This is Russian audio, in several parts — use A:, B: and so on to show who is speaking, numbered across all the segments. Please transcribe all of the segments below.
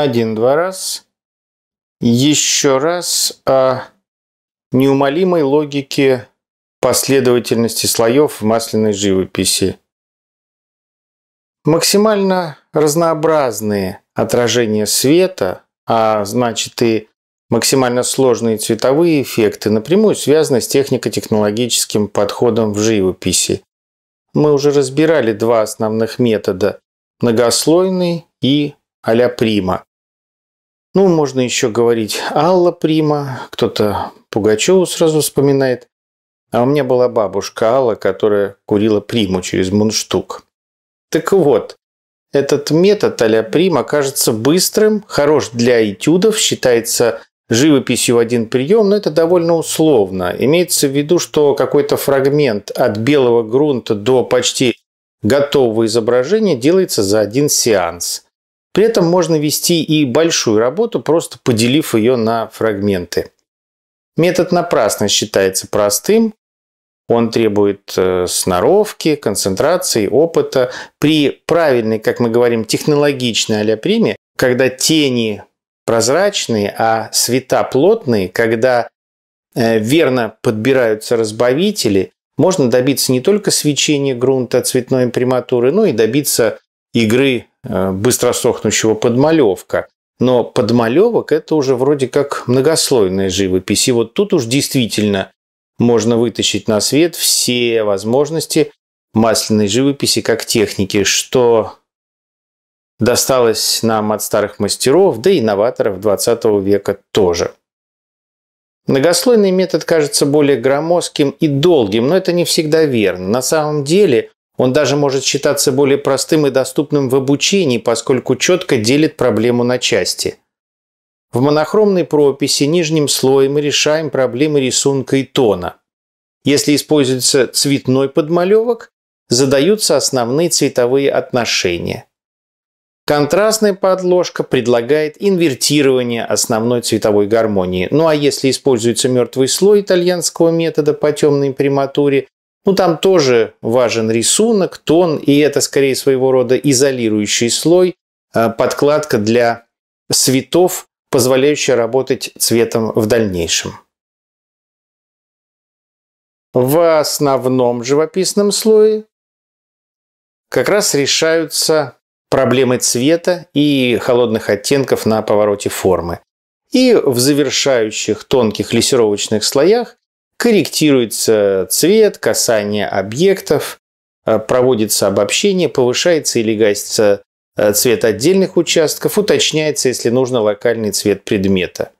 A: Один-два раз. Еще раз о неумолимой логике последовательности слоев в масляной живописи. Максимально разнообразные отражения света, а значит и максимально сложные цветовые эффекты напрямую связаны с технико-технологическим подходом в живописи. Мы уже разбирали два основных метода – многослойный и аля прима. Ну, можно еще говорить Алла Прима, кто-то Пугачеву сразу вспоминает. А у меня была бабушка Алла, которая курила приму через мундштук. Так вот, этот метод а-ля прима кажется быстрым, хорош для этюдов, считается живописью в один прием, но это довольно условно. Имеется в виду, что какой-то фрагмент от белого грунта до почти готового изображения делается за один сеанс. При этом можно вести и большую работу, просто поделив ее на фрагменты. Метод напрасно считается простым. Он требует э, сноровки, концентрации, опыта. При правильной, как мы говорим, технологичной а когда тени прозрачные, а света плотные, когда э, верно подбираются разбавители, можно добиться не только свечения грунта цветной имприматуры, но и добиться игры Э, быстро сохнущего подмалевка. Но подмалевок – это уже вроде как многослойная живопись. И вот тут уж действительно можно вытащить на свет все возможности масляной живописи как техники, что досталось нам от старых мастеров, да и новаторов 20 века тоже. Многослойный метод кажется более громоздким и долгим, но это не всегда верно. На самом деле он даже может считаться более простым и доступным в обучении, поскольку четко делит проблему на части. В монохромной прописи нижним слоем мы решаем проблемы рисунка и тона. Если используется цветной подмалевок, задаются основные цветовые отношения. Контрастная подложка предлагает инвертирование основной цветовой гармонии. Ну а если используется мертвый слой итальянского метода по темной приматуре, ну, там тоже важен рисунок, тон, и это скорее своего рода изолирующий слой, э, подкладка для цветов, позволяющая работать цветом в дальнейшем. В основном живописном слое как раз решаются проблемы цвета и холодных оттенков на повороте формы. И в завершающих тонких лессировочных слоях корректируется цвет, касание объектов, э, проводится обобщение, повышается или гасится э, цвет отдельных участков, уточняется, если нужно, локальный цвет предмета.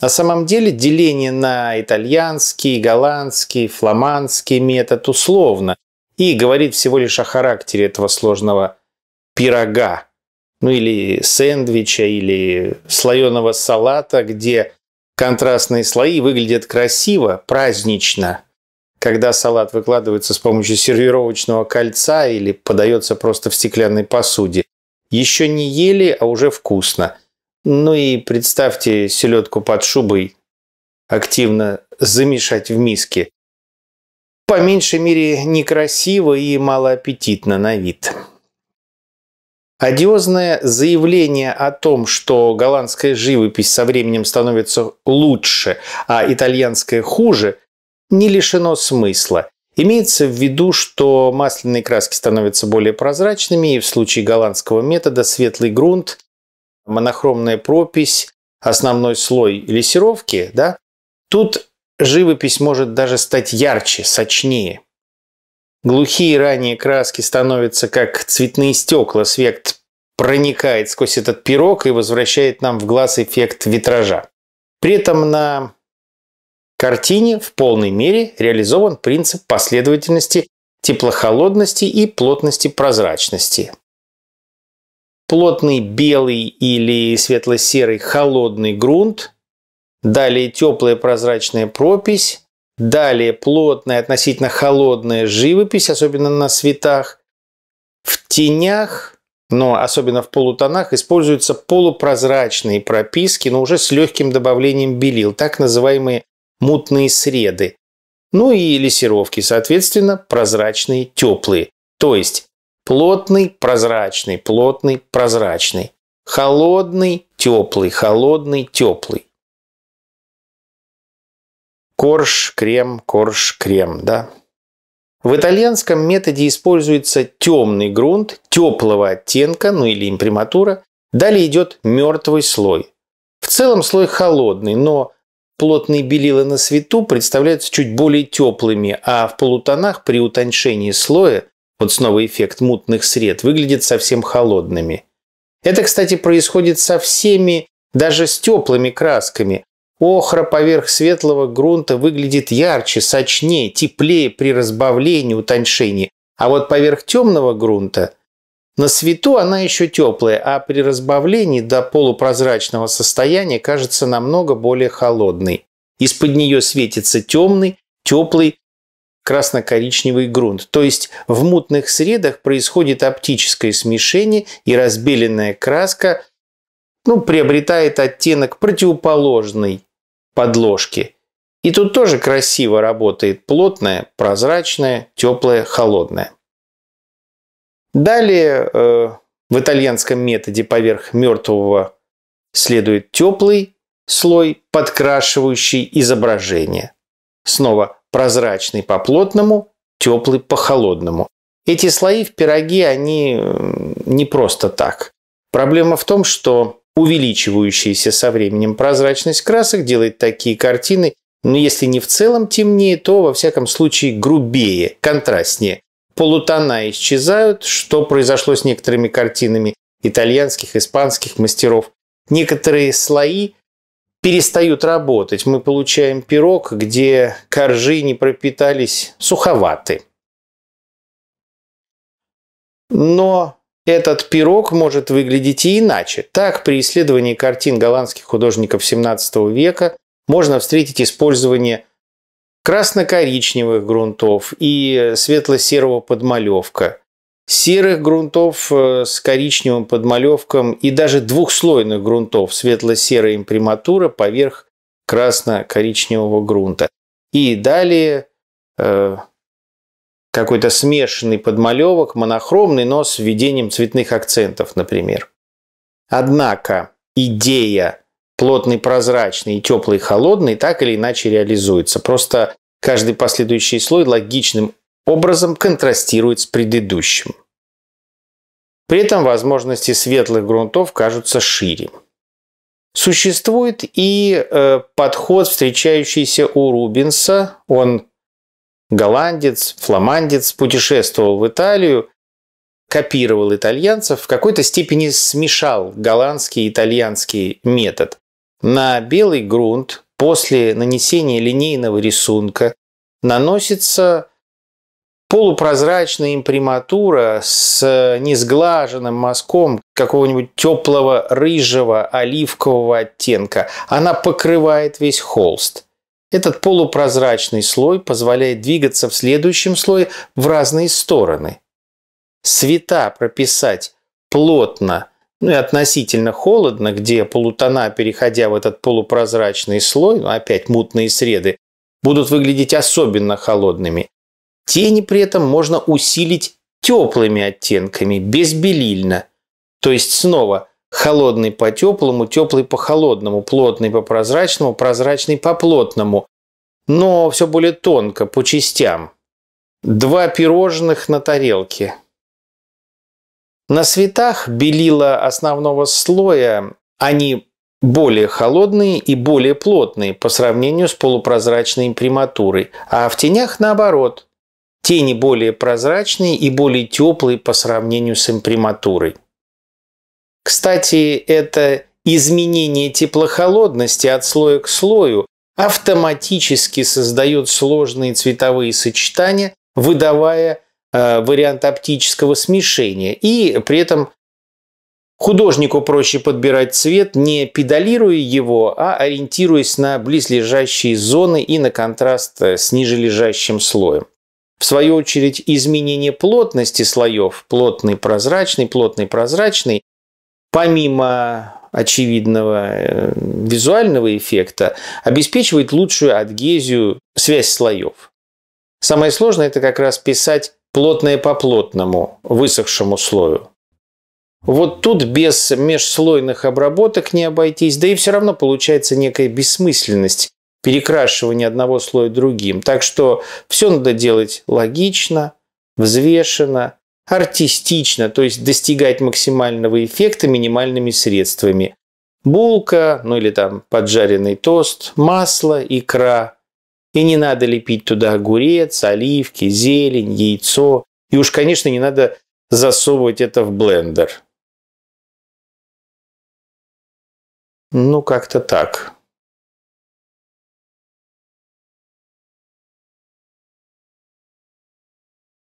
A: На самом деле деление на итальянский, голландский, фламандский метод условно и говорит всего лишь о характере этого сложного пирога, ну или сэндвича, или слоеного салата, где Контрастные слои выглядят красиво, празднично. Когда салат выкладывается с помощью сервировочного кольца или подается просто в стеклянной посуде. Еще не ели, а уже вкусно. Ну и представьте селедку под шубой активно замешать в миске. По меньшей мере некрасиво и малоаппетитно на вид. Одиозное заявление о том, что голландская живопись со временем становится лучше, а итальянская хуже, не лишено смысла. Имеется в виду, что масляные краски становятся более прозрачными, и в случае голландского метода светлый грунт, монохромная пропись, основной слой лессировки, да, тут живопись может даже стать ярче, сочнее глухие ранее краски становятся как цветные стекла, свет проникает сквозь этот пирог и возвращает нам в глаз эффект витража. При этом на картине в полной мере реализован принцип последовательности теплохолодности и плотности прозрачности. Плотный белый или светло-серый холодный грунт, далее теплая прозрачная пропись, Далее плотная, относительно холодная живопись, особенно на светах, В тенях, но особенно в полутонах, используются полупрозрачные прописки, но уже с легким добавлением белил, так называемые мутные среды. Ну и лессировки, соответственно, прозрачные, теплые. То есть плотный, прозрачный, плотный, прозрачный. Холодный, теплый, холодный, теплый. Корж, крем, корж, крем, да? В итальянском методе используется темный грунт теплого оттенка, ну или имприматура. Далее идет мертвый слой. В целом слой холодный, но плотные белила на свету представляются чуть более теплыми, а в полутонах при утончении слоя, вот снова эффект мутных сред, выглядит совсем холодными. Это, кстати, происходит со всеми, даже с теплыми красками, Охра поверх светлого грунта выглядит ярче, сочнее, теплее при разбавлении, утоншении. А вот поверх темного грунта на свету она еще теплая, а при разбавлении до полупрозрачного состояния кажется намного более холодной. Из-под нее светится темный, теплый, красно-коричневый грунт. То есть в мутных средах происходит оптическое смешение и разбеленная краска ну, приобретает оттенок противоположный подложки. И тут тоже красиво работает плотное, прозрачное, теплое, холодное. Далее э, в итальянском методе поверх мертвого следует теплый слой, подкрашивающий изображение. Снова прозрачный по плотному, теплый по холодному. Эти слои в пироге, они э, не просто так. Проблема в том, что Увеличивающаяся со временем прозрачность красок делает такие картины, но ну, если не в целом темнее, то во всяком случае грубее, контрастнее. Полутона исчезают, что произошло с некоторыми картинами итальянских, испанских мастеров. Некоторые слои перестают работать. Мы получаем пирог, где коржи не пропитались, суховаты. Но этот пирог может выглядеть и иначе. Так, при исследовании картин голландских художников XVII века можно встретить использование красно-коричневых грунтов и светло-серого подмалевка, серых грунтов э, с коричневым подмалевком и даже двухслойных грунтов светло-серая имприматура поверх красно-коричневого грунта. И далее э, какой-то смешанный подмалевок, монохромный, но с введением цветных акцентов, например. Однако идея плотный, прозрачный, теплый, холодный так или иначе реализуется. Просто каждый последующий слой логичным образом контрастирует с предыдущим. При этом возможности светлых грунтов кажутся шире. Существует и э, подход, встречающийся у Рубинса. Он голландец, фламандец путешествовал в Италию, копировал итальянцев, в какой-то степени смешал голландский и итальянский метод. На белый грунт после нанесения линейного рисунка наносится полупрозрачная имприматура с несглаженным мазком какого-нибудь теплого рыжего оливкового оттенка. Она покрывает весь холст. Этот полупрозрачный слой позволяет двигаться в следующем слое в разные стороны. Света прописать плотно ну и относительно холодно, где полутона, переходя в этот полупрозрачный слой, ну опять мутные среды, будут выглядеть особенно холодными. Тени при этом можно усилить теплыми оттенками, безбелильно. То есть снова – холодный по теплому, теплый по холодному, плотный по прозрачному, прозрачный по плотному, но все более тонко, по частям. Два пирожных на тарелке. На светах белила основного слоя, они более холодные и более плотные по сравнению с полупрозрачной приматурой, а в тенях наоборот. Тени более прозрачные и более теплые по сравнению с имприматурой. Кстати, это изменение теплохолодности от слоя к слою автоматически создает сложные цветовые сочетания, выдавая э, вариант оптического смешения. И при этом художнику проще подбирать цвет, не педалируя его, а ориентируясь на близлежащие зоны и на контраст с нижележащим слоем. В свою очередь, изменение плотности слоев, плотный прозрачный, плотный прозрачный, помимо очевидного э, визуального эффекта, обеспечивает лучшую адгезию, связь слоев. Самое сложное – это как раз писать плотное по плотному, высохшему слою. Вот тут без межслойных обработок не обойтись, да и все равно получается некая бессмысленность перекрашивания одного слоя другим. Так что все надо делать логично, взвешенно, артистично, то есть достигать максимального эффекта минимальными средствами. Булка, ну или там поджаренный тост, масло, икра. И не надо лепить туда огурец, оливки, зелень, яйцо. И уж, конечно, не надо засовывать это в блендер. Ну, как-то так.